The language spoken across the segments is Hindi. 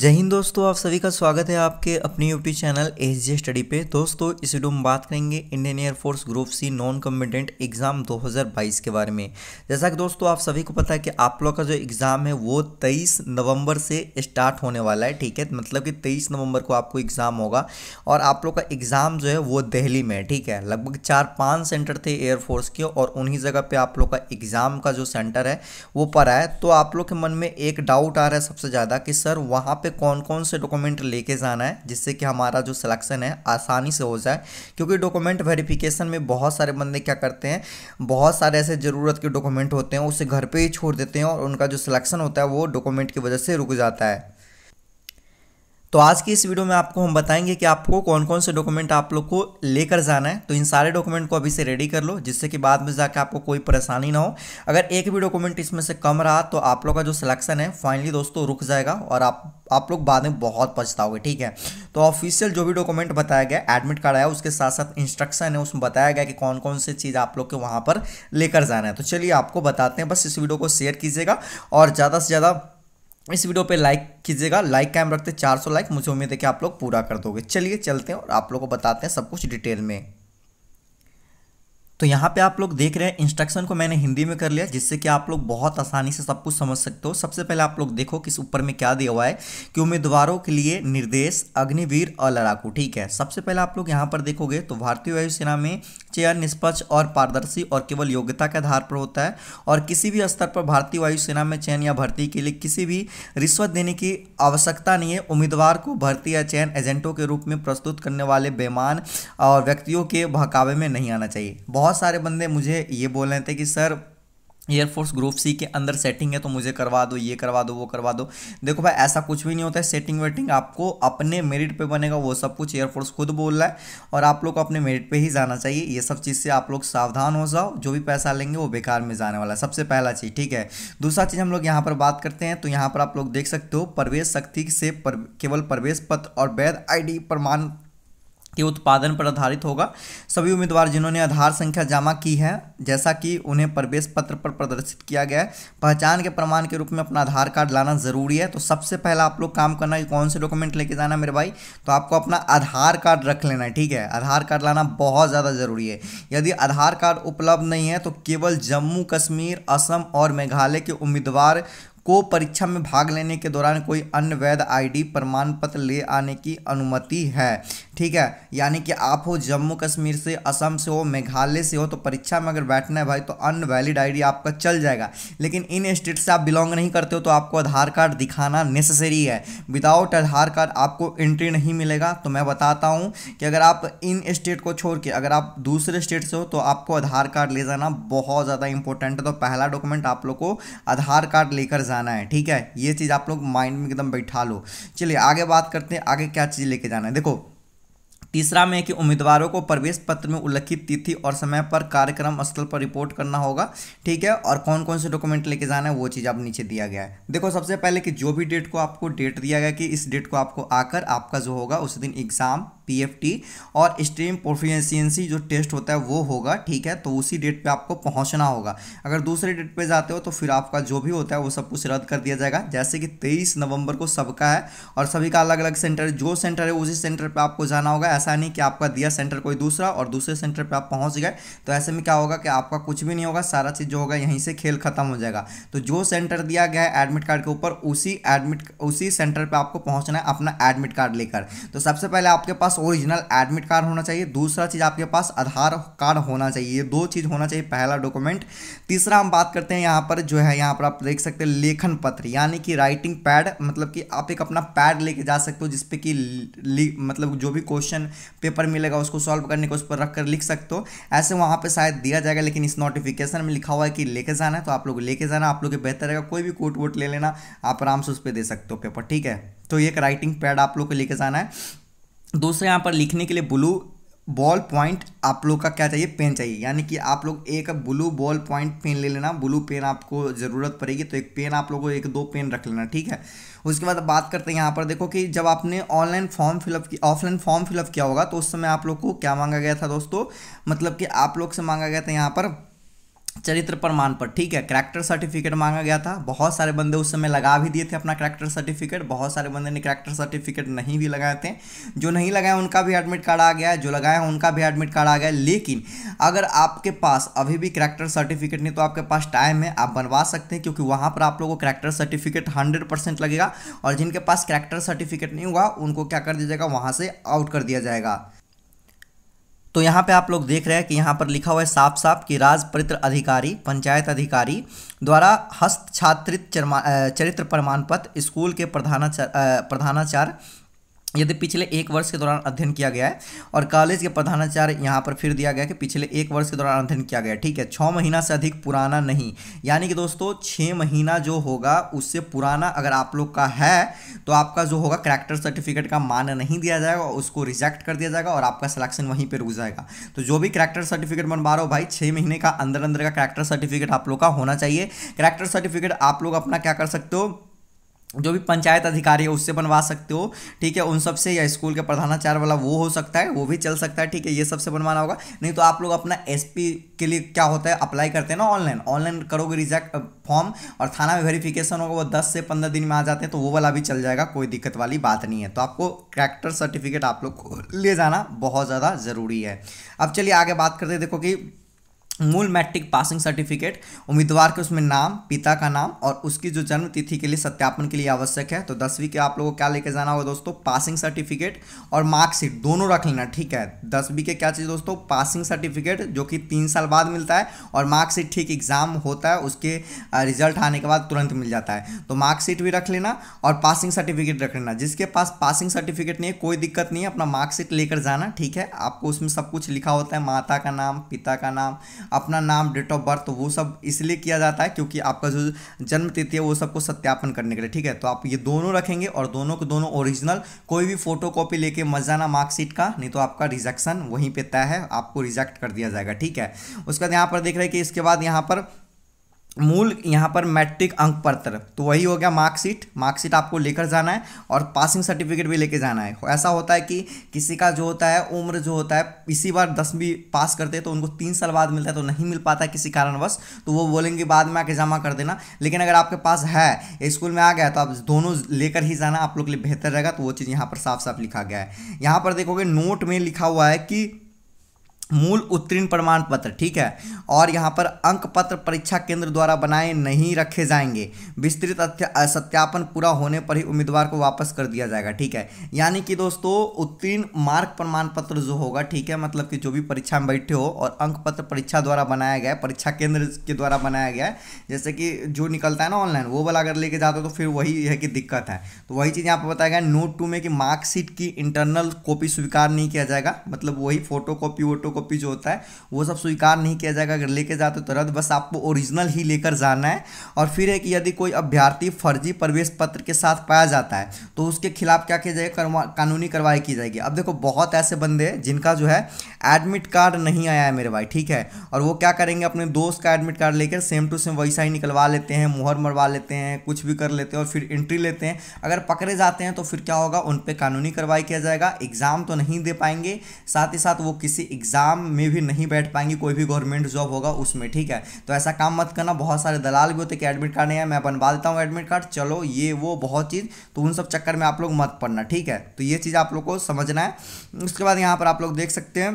जय हिंद दोस्तों आप सभी का स्वागत है आपके अपने YouTube channel S G study पे दोस्तों इस वीडियो में बात करेंगे Indian air force group C non competent exam 2022 के बारे में जैसा कि दोस्तों आप सभी को पता है कि आप लोग का जो एग्ज़ाम है वो 23 नवंबर से स्टार्ट होने वाला है ठीक है मतलब कि तेईस नवम्बर को आपको एग्ज़ाम होगा और आप लोग का एग्ज़ाम जो है वो दहली में ठीक है लगभग चार पाँच सेंटर थे एयरफोर्स के और उन्हीं जगह पर आप लोग का एग्ज़ाम का जो सेंटर है वो पर आए तो आप लोग के मन में एक डाउट आ रहा है सबसे ज़्यादा कि सर वहाँ पे कौन कौन से डॉक्यूमेंट लेके जाना है जिससे कि हमारा जो सिलेक्शन है आसानी से हो जाए क्योंकि डॉक्यूमेंट वेरिफिकेशन में बहुत सारे बंदे क्या करते हैं बहुत सारे ऐसे ज़रूरत के डॉक्यूमेंट होते हैं उसे घर पर ही छोड़ देते हैं और उनका जो सिलेक्शन होता है वो डॉक्यूमेंट की वजह से रुक जाता है तो आज की इस वीडियो में आपको हम बताएंगे कि आपको कौन कौन से डॉक्यूमेंट आप लोग को लेकर जाना है तो इन सारे डॉक्यूमेंट को अभी से रेडी कर लो जिससे कि बाद में जाकर आपको कोई परेशानी ना हो अगर एक भी डॉक्यूमेंट इसमें से कम रहा तो आप लोग का जो सिलेक्शन है फाइनली दोस्तों रुक जाएगा और आप आप लोग बाद में बहुत पछताओगे ठीक है तो ऑफिशियल जो भी डॉक्यूमेंट बताया गया एडमिट कार्ड आया उसके साथ साथ इंस्ट्रक्शन है उसमें बताया गया कि कौन कौन से चीज़ आप लोग के वहाँ पर लेकर जाना है तो चलिए आपको बताते हैं बस इस वीडियो को शेयर कीजिएगा और ज़्यादा से ज़्यादा इस वीडियो पे लाइक कीजिएगा लाइक कैम रखते 400 लाइक मुझे उम्मीद है कि आप लोग पूरा कर दोगे चलिए चलते हैं और आप लोग को बताते हैं सब कुछ डिटेल में तो यहाँ पे आप लोग देख रहे हैं इंस्ट्रक्शन को मैंने हिंदी में कर लिया जिससे कि आप लोग बहुत आसानी से सब कुछ समझ सकते हो सबसे पहले आप लोग देखो किस ऊपर में क्या दिया हुआ है कि उम्मीदवारों के लिए निर्देश अग्निवीर और लड़ाकू ठीक है सबसे पहले आप लोग यहाँ पर देखोगे तो भारतीय वायुसेना में चयन निष्पक्ष और पारदर्शी और केवल योग्यता के आधार पर होता है और किसी भी स्तर पर भारतीय वायुसेना में चयन या भर्ती के लिए किसी भी रिश्वत देने की आवश्यकता नहीं है उम्मीदवार को भर्ती या चयन एजेंटों के रूप में प्रस्तुत करने वाले बेमान और व्यक्तियों के बहकावे में नहीं आना चाहिए बहुत सारे बंदे मुझे ये बोल रहे थे कि सर एयरफोर्स ग्रुप सी के अंदर सेटिंग है तो मुझे करवा दो ये करवा दो वो करवा दो देखो भाई ऐसा कुछ भी नहीं होता है सेटिंग वेटिंग आपको अपने मेरिट पे बनेगा वो सब कुछ एयरफोर्स खुद बोल रहा है और आप लोग को अपने मेरिट पे ही जाना चाहिए ये सब चीज़ से आप लोग सावधान हो जाओ जो भी पैसा लेंगे वो बेकार में जाने वाला है सबसे पहला चीज़ ठीक है दूसरा चीज़ हम लोग यहाँ पर बात करते हैं तो यहाँ पर आप लोग देख सकते हो प्रवेश शक्ति से केवल प्रवेश पत्र और वैध आई प्रमाण के उत्पादन पर आधारित होगा सभी उम्मीदवार जिन्होंने आधार संख्या जमा की है जैसा कि उन्हें प्रवेश पत्र पर प्रदर्शित किया गया है पहचान के प्रमाण के रूप में अपना आधार कार्ड लाना ज़रूरी है तो सबसे पहला आप लोग काम करना है कौन से डॉक्यूमेंट लेके जाना मेरे भाई तो आपको अपना आधार कार्ड रख लेना है ठीक है आधार कार्ड लाना बहुत ज़्यादा ज़रूरी है यदि आधार कार्ड उपलब्ध नहीं है तो केवल जम्मू कश्मीर असम और मेघालय के उम्मीदवार को परीक्षा में भाग लेने के दौरान कोई अन्य वैध आईडी प्रमाण पत्र ले आने की अनुमति है ठीक है यानी कि आप हो जम्मू कश्मीर से असम से हो मेघालय से हो तो परीक्षा में अगर बैठना है भाई तो अन्य वैलिड आईडी आपका चल जाएगा लेकिन इन स्टेट से आप बिलोंग नहीं करते हो तो आपको आधार कार्ड दिखाना नेसेसरी है विदाउट आधार कार्ड आपको एंट्री नहीं मिलेगा तो मैं बताता हूँ कि अगर आप इन स्टेट को छोड़ के अगर आप दूसरे स्टेट से हो तो आपको आधार कार्ड ले जाना बहुत ज़्यादा इंपॉर्टेंट है तो पहला डॉक्यूमेंट आप लोग को आधार कार्ड लेकर जाना जाना है ठीक है ये चीज़ आप लोग माइंड में एकदम बैठा लो चलिए आगे बात करते हैं आगे क्या चीज़ लेके जाना है देखो तीसरा में कि उम्मीदवारों को प्रवेश पत्र में उल्लिखित तिथि और समय पर कार्यक्रम स्थल पर रिपोर्ट करना होगा ठीक है और कौन कौन से डॉक्यूमेंट लेके जाना है वो चीज़ आप नीचे दिया गया है देखो सबसे पहले कि जो भी डेट को आपको डेट दिया गया कि इस डेट को आपको आकर आपका जो होगा उस दिन एग्ज़ाम पी और स्ट्रीम प्रोफिशियंसी जो टेस्ट होता है वो होगा ठीक है तो उसी डेट पे आपको पहुंचना होगा अगर दूसरे डेट पे जाते हो तो फिर आपका जो भी होता है वो सब कुछ रद्द कर दिया जाएगा जैसे कि तेईस नवंबर को सबका है और सभी का अलग अलग सेंटर जो सेंटर है उसी सेंटर पर आपको जाना होगा ऐसा नहीं कि आपका दिया सेंटर कोई दूसरा और दूसरे सेंटर पर आप पहुँच गए तो ऐसे में क्या होगा कि आपका कुछ भी नहीं होगा सारा चीज़ जो होगा यहीं से खेल खत्म हो जाएगा तो जो सेंटर दिया गया है एडमिट कार्ड के ऊपर उसी एडमिट उसी सेंटर पर आपको पहुँचना है अपना एडमिट कार्ड लेकर तो सबसे पहले आपके पास ओरिजिनल एडमिट कार्ड होना चाहिए दूसरा चीज़ आपके पास आधार कार्ड होना चाहिए ये दो चीज़ होना चाहिए पहला डॉक्यूमेंट तीसरा हम बात करते हैं यहाँ पर जो है यहाँ पर आप देख सकते हैं लेखन पत्र यानी कि राइटिंग पैड मतलब कि आप एक अपना पैड लेके जा सकते हो जिसपे कि मतलब जो भी क्वेश्चन पेपर मिलेगा उसको सॉल्व करने को उस पर रख कर लिख सकते हो ऐसे वहाँ पर शायद दिया जाएगा लेकिन इस नोटिफिकेशन में लिखा हुआ है कि लेके जाना है तो आप लोग लेके जाना आप लोग बेहतर रहेगा कोई भी कोट वोट ले लेना आप आराम से उस पर दे सकते हो पेपर ठीक है तो ये एक राइटिंग पैड आप लोग को लेके जाना है दोस्तों यहाँ पर लिखने के लिए ब्लू बॉल पॉइंट आप लोग का क्या चाहिए पेन चाहिए यानी कि आप लोग एक ब्लू बॉल पॉइंट पेन ले लेना ब्लू पेन आपको ज़रूरत पड़ेगी तो एक पेन आप लोगों को एक दो पेन रख लेना ठीक है उसके बाद बात करते हैं यहाँ पर देखो कि जब आपने ऑनलाइन फॉर्म फिलअप किया ऑफलाइन फॉर्म फिलअप किया होगा तो उस समय आप लोग को क्या मांगा गया था दोस्तों मतलब कि आप लोग से मांगा गया था यहाँ पर चरित्र प्रमाण पर ठीक है करैक्टर सर्टिफिकेट मांगा गया था बहुत सारे बंदे उस समय लगा भी दिए थे अपना करैक्टर सर्टिफिकेट बहुत सारे बंदे ने करैक्टर सर्टिफिकेट नहीं भी लगाए थे जो नहीं लगाए उनका भी एडमिट कार्ड आ गया है जो लगाए उनका भी एडमिट कार्ड आ गया लेकिन अगर आपके पास अभी भी करैक्टर सर्टिफिकेट नहीं तो आपके पास टाइम है आप बनवा सकते हैं क्योंकि वहाँ पर आप लोगों को करैक्टर सर्टिफिकेट हंड्रेड लगेगा और जिनके पास करैक्टर सर्टिफिकेट नहीं हुआ उनको क्या कर दिया जाएगा वहाँ से आउट कर दिया जाएगा तो यहाँ पे आप लोग देख रहे हैं कि यहाँ पर लिखा हुआ है साफ साफ कि राजपत्र अधिकारी पंचायत अधिकारी द्वारा हस्त छात्रित चरित्र प्रमाण पत्र स्कूल के प्रधानाचार प्रधानाचार्य यदि पिछले एक वर्ष के दौरान अध्ययन किया गया है और कॉलेज के प्रधानाचार्य यहाँ पर फिर दिया गया कि पिछले एक वर्ष के दौरान अध्ययन किया गया ठीक है छः महीना से अधिक पुराना नहीं यानी कि दोस्तों छः महीना जो होगा उससे पुराना अगर आप लोग का है तो आपका जो होगा करेक्टर सर्टिफिकेट का मान नहीं दिया जाएगा उसको रिजेक्ट कर दिया जाएगा और आपका सिलेक्शन वहीं पर रुक जाएगा तो जो भी करैक्टर सर्टिफिकेट बनवा रहे हो भाई छः महीने का अंदर अंदर का करेक्टर सर्टिफिकेट आप लोग का होना चाहिए करैक्टर सर्टिफिकेट आप लोग अपना क्या कर सकते हो जो भी पंचायत अधिकारी है उससे बनवा सकते हो ठीक है उन सब से या स्कूल के प्रधानाचार्य वाला वो हो सकता है वो भी चल सकता है ठीक है ये सब से बनवाना होगा नहीं तो आप लोग अपना एसपी के लिए क्या होता है अप्लाई करते हैं ना ऑनलाइन ऑनलाइन करोगे रिजेक्ट फॉर्म और थाना में वेरिफिकेशन होगा वो दस से पंद्रह दिन में आ जाते हैं तो वो वाला भी चल जाएगा कोई दिक्कत वाली बात नहीं है तो आपको करेक्टर सर्टिफिकेट आप लोग को ले जाना बहुत ज़्यादा ज़रूरी है अब चलिए आगे बात करते देखो कि मूल मैट्रिक पासिंग सर्टिफिकेट उम्मीदवार के उसमें नाम पिता का नाम और उसकी जो जन्म तिथि के लिए सत्यापन के लिए आवश्यक है तो दसवीं के आप लोगों को क्या लेके जाना होगा दोस्तों पासिंग सर्टिफिकेट और मार्कशीट दोनों रख लेना ठीक है दसवीं के क्या चीज़ दोस्तों पासिंग सर्टिफिकेट जो कि तीन साल बाद मिलता है और मार्कशीट ठीक एग्जाम होता है उसके रिजल्ट आने के बाद तुरंत मिल जाता है तो मार्कशीट भी रख लेना और पासिंग सर्टिफिकेट रख लेना जिसके पास पासिंग सर्टिफिकेट नहीं है कोई दिक्कत नहीं है अपना मार्कशीट लेकर जाना ठीक है आपको उसमें सब कुछ लिखा होता है माता का नाम पिता का नाम अपना नाम डेट ऑफ बर्थ वो सब इसलिए किया जाता है क्योंकि आपका जो जन्म तिथि है वो सबको सत्यापन करने के लिए ठीक है तो आप ये दोनों रखेंगे और दोनों के दोनों ओरिजिनल कोई भी फोटो कॉपी लेके मत जाना मार्कशीट का नहीं तो आपका रिजेक्शन वहीं पर तय है आपको रिजेक्ट कर दिया जाएगा ठीक है उसके बाद यहाँ पर देख रहे हैं कि इसके बाद यहाँ पर मूल यहाँ पर मैट्रिक अंक पत्र तो वही हो गया मार्कशीट मार्कशीट आपको लेकर जाना है और पासिंग सर्टिफिकेट भी लेके जाना है ऐसा होता है कि किसी का जो होता है उम्र जो होता है इसी बार दसवीं पास करते हैं तो उनको तीन साल बाद मिलता है तो नहीं मिल पाता किसी कारणवश तो वो बोलेंगे बाद में आके जमा कर देना लेकिन अगर आपके पास है स्कूल में आ गया तो आप दोनों लेकर ही जाना आप लोग के लिए बेहतर रहेगा तो वो चीज़ यहाँ पर साफ साफ लिखा गया है यहाँ पर देखोगे नोट में लिखा हुआ है कि मूल उत्तीर्ण प्रमाण पत्र ठीक है और यहाँ पर अंक पत्र परीक्षा केंद्र द्वारा बनाए नहीं रखे जाएंगे विस्तृत सत्यापन पूरा होने पर ही उम्मीदवार को वापस कर दिया जाएगा ठीक है यानी कि दोस्तों उत्तीर्ण मार्क प्रमाण पत्र जो होगा ठीक है मतलब कि जो भी परीक्षा में बैठे हो और अंक पत्र परीक्षा द्वारा बनाया गया परीक्षा केंद्र के द्वारा बनाया गया जैसे कि जो निकलता है ना ऑनलाइन वो वाला अगर लेके जाते हो तो फिर वही है कि दिक्कत है तो वही चीज़ यहाँ पर बताया गया नोट टू में कि मार्कशीट की इंटरनल कॉपी स्वीकार नहीं किया जाएगा मतलब वही फोटो कॉपी वोटो फोटोकॉपी जो होता है वो सब स्वीकार नहीं किया जाएगा अगर लेके जाते तो रद्द बस आपको ओरिजिनल ही लेकर जाना है और फिर है कि यदि कोई अभ्यर्थी फर्जी प्रवेश पत्र के साथ पाया जाता है तो उसके खिलाफ क्या किया जाएगा कानूनी कार्रवाई की जाएगी अब देखो बहुत ऐसे बंदे हैं जिनका जो है एडमिट कार्ड नहीं आया है मेरे भाई ठीक है और वो क्या करेंगे अपने दोस्त का एडमिट कार्ड लेकर सेम टू सेम वैसा ही निकलवा लेते हैं मुहर मरवा लेते हैं कुछ भी कर लेते हैं और फिर एंट्री लेते हैं अगर पकड़े जाते हैं तो फिर क्या होगा उन पर कानूनी कार्रवाई किया जाएगा एग्ज़ाम तो नहीं दे पाएंगे साथ ही साथ वो किसी एग्ज़ाम काम में भी नहीं बैठ पाएंगे कोई भी गवर्नमेंट जॉब होगा उसमें ठीक है तो ऐसा काम मत करना बहुत सारे दलाल भी होते कि एडमिट कार्ड नहीं है मैं बनवा देता हूँ एडमिट कार्ड चलो ये वो बहुत चीज़ तो उन सब चक्कर में आप लोग मत पड़ना ठीक है तो ये चीज़ आप लोग को समझना है उसके बाद यहाँ पर आप लोग देख सकते हैं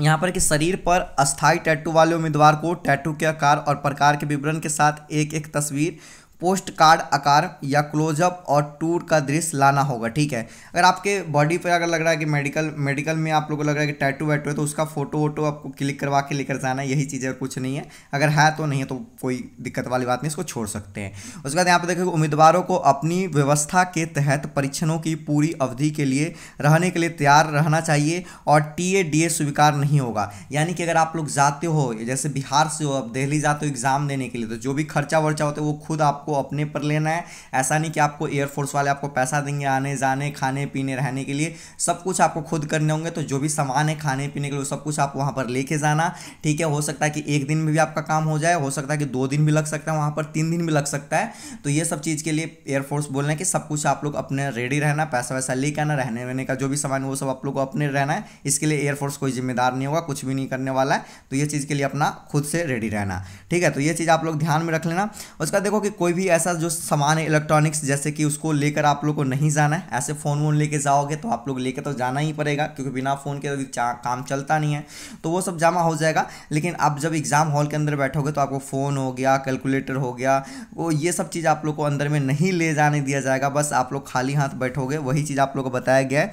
यहाँ पर कि शरीर पर अस्थायी टैटू वाले उम्मीदवार को टैटू के आकार और प्रकार के विवरण के साथ एक एक तस्वीर पोस्ट कार्ड आकार या क्लोजअप और टूर का दृश्य लाना होगा ठीक है अगर आपके बॉडी पर अगर लग रहा है कि मेडिकल मेडिकल में आप लोग को लग रहा है कि टैटू वैटू है तो उसका फ़ोटो वोटो आपको क्लिक करवा के लेकर जाना है यही है कुछ नहीं है अगर है तो नहीं है तो कोई दिक्कत वाली बात नहीं इसको छोड़ सकते हैं उसके बाद यहाँ पर देखेंगे उम्मीदवारों को अपनी व्यवस्था के तहत परीक्षणों की पूरी अवधि के लिए रहने के लिए तैयार रहना चाहिए और टी ए डी ए स्वीकार नहीं होगा यानी कि अगर आप लोग जाते हो जैसे बिहार से हो आप दिल्ली जाते हो एग्ज़ाम देने के लिए तो जो भी खर्चा वर्चा होता है वो खुद आपको अपने पर लेना है ऐसा नहीं कि आपको एयरफोर्स वाले आपको पैसा देंगे आने जाने खाने पीने रहने के लिए सब कुछ आपको खुद करने होंगे तो जो भी सामान है खाने पीने के लिए सब कुछ आप वहाँ पर लेके जाना ठीक है हो सकता है कि एक दिन में भी आपका काम हो जाए हो सकता है कि दो दिन भी लग सकता है वहाँ पर तीन दिन भी लग सकता है तो ये सब चीज़ के लिए एयरफोर्स बोल रहे हैं कि सब कुछ आप लोग अपने रेडी रहना पैसा वैसा लेके आना रहने वहने का जो भी सामान वो सब आप लोग को अपने रहना है इसके लिए एयरफोर्स कोई जिम्मेदार नहीं होगा कुछ भी नहीं करने वाला है तो ये चीज़ के लिए अपना खुद से रेडी रहना ठीक है तो ये चीज़ आप लोग ध्यान में रख लेना उसका देखो कि कोई भी ऐसा जो सामान है इलेक्ट्रॉनिक्स जैसे कि उसको लेकर आप लोग को नहीं जाना है ऐसे फ़ोन वोन लेके जाओगे तो आप लोग लेकर तो जाना ही पड़ेगा क्योंकि बिना फ़ोन के अभी काम चलता नहीं है तो वो सब जमा हो जाएगा लेकिन आप जब एग्ज़ाम हॉल के अंदर बैठोगे तो आपको फ़ोन हो गया कैलकुलेटर हो गया वो ये सब चीज़ आप लोग को अंदर में नहीं ले जाने दिया जाएगा बस आप लोग खाली हाथ बैठोगे वही चीज़ आप लोग को बताया गया है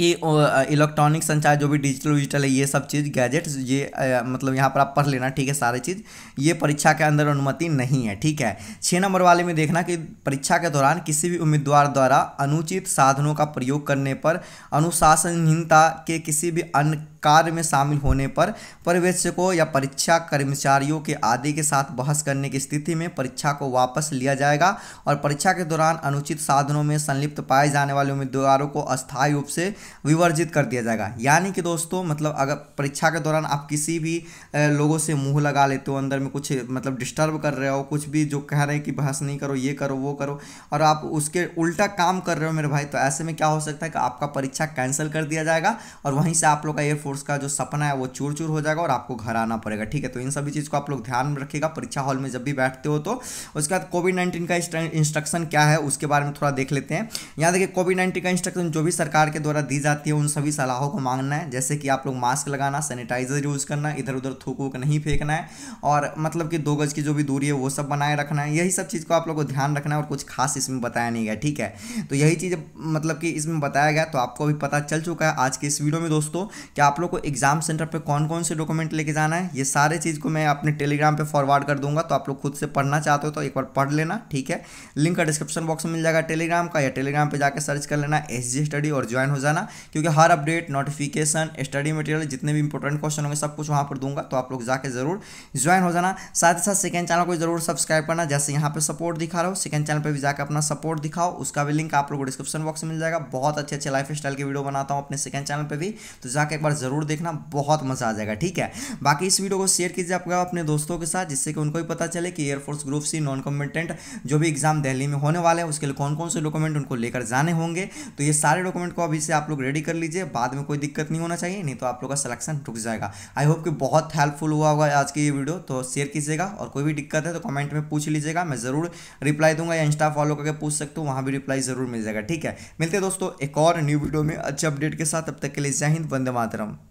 कि इलेक्ट्रॉनिक संचार जो भी डिजिटल विजिटल है ये सब चीज़ गैजेट्स ये आ, मतलब यहाँ पर आप पढ़ लेना ठीक है सारे चीज़ ये परीक्षा के अंदर अनुमति नहीं है ठीक है छः नंबर वाले में देखना कि परीक्षा के दौरान किसी भी उम्मीदवार द्वारा अनुचित साधनों का प्रयोग करने पर अनुशासनहीनता के किसी भी अन्य कार्य में शामिल होने पर पर्यवेक्षकों या परीक्षा कर्मचारियों के आदि के साथ बहस करने की स्थिति में परीक्षा को वापस लिया जाएगा और परीक्षा के दौरान अनुचित साधनों में संलिप्त पाए जाने वाले उम्मीदवारों को अस्थायी रूप से विवर्जित कर दिया जाएगा यानी कि दोस्तों मतलब अगर परीक्षा के दौरान आप किसी भी लोगों से मुँह लगा लेते हो अंदर में कुछ मतलब डिस्टर्ब कर रहे हो कुछ भी जो कह रहे हैं कि बहस नहीं करो ये करो वो करो और आप उसके उल्टा काम कर रहे हो मेरे भाई तो ऐसे में क्या हो सकता है कि आपका परीक्षा कैंसिल कर दिया जाएगा और वहीं से आप लोग का ये कोर्स का जो सपना है वो चूर चूर हो जाएगा और आपको घर आना पड़ेगा ठीक है तो इन सभी चीज़ को आप लोग ध्यान में रखिएगा परीक्षा हॉल में जब भी बैठते हो तो उसके बाद कोविड नाइन्टीन का इंस्ट्रक्शन क्या है उसके बारे में थोड़ा देख लेते हैं यहाँ देखिए कोविड नाइन्टीन का इंस्ट्रक्शन जो भी सरकार के द्वारा दी जाती है उन सभी सलाहों को मांगना है जैसे कि आप लोग मास्क लगाना सैनिटाइजर यूज़ करना इधर उधर थूक वूक नहीं फेंकना है और मतलब कि दो गज की जो भी दूरी है वो सब बनाए रखना है यही सब चीज़ को आप लोग को ध्यान रखना है और कुछ खास इसमें बताया नहीं गया ठीक है तो यही चीज़ मतलब कि इसमें बताया गया तो आपको भी पता चल चुका है आज के इस वीडियो में दोस्तों कि आप लोग को एग्जाम सेंटर पे कौन कौन से डॉक्यूमेंट लेके जाना है ये सारे चीज़ को मैं अपने टेलीग्राम पे फॉरवर्ड कर दूंगा तो आप लोग खुद से पढ़ना चाहते हो तो एक बार पढ़ लेना ठीक है लिंक का डिस्क्रिप्शन बॉक्स में मिल जाएगा टेलीग्राम का या टेलीग्राम पर जाकर सर्च कर लेना एस स्टडी और ज्वाइन हो जाना क्योंकि हर अपडेट नोटिफिकेशन स्टडी मटेरियल जितने भी इंपॉर्टेंट क्वेश्चन होंगे सब कुछ वहाँ पर दूंगा तो आप लोग जाकर जरूर ज्वाइन हो जाना साथ ही साथ सेकेंड चैनल को जरूर सब्सक्राइब करना जैसे यहाँ पर सपोर्ट दिखा रहा हो सेकेंड चैनल पर भी जाकर अपना सपोर्ट दिखाओ उसका भी लिंक आप लोग को डिस्क्रिप्शन बॉक्स में मिल जाएगा बहुत अच्छे अच्छे लाइफ स्टाइल के वीडियो बनाता हूँ अपने सेकेंड चैनल पर भी तो जाकर एक बार जरूर ज़रूर देखना बहुत मज़ा आ जाएगा ठीक है बाकी इस वीडियो को शेयर कीजिए आपका अपने दोस्तों के साथ जिससे कि उनको भी पता चले कि air force group C non competent जो भी एग्ज़ाम दिल्ली में होने वाले हैं उसके लिए कौन कौन से डॉक्यूमेंट उनको लेकर जाने होंगे तो ये सारे डॉक्यूमेंट को अभी से आप लोग रेडी कर लीजिए बाद में कोई दिक्कत नहीं होना चाहिए नहीं तो आप लोग का सिलेक्शन रुक जाएगा आई होप कि बहुत हेल्पफुल हुआ होगा आज की ये वीडियो तो शेयर कीजिएगा और कोई भी दिक्कत है तो कमेंट में पूछ लीजिएगा मैं ज़रूर रिप्लाई दूंगा या इंस्टा फॉलो करके पूछ सकते हो वहाँ भी रिप्लाई ज़रूर मिल जाएगा ठीक है मिलते दोस्तों एक और न्यू वीडियो में अच्छे अपडेट के साथ अब तक के लिए जय हिंद वंदे मातरम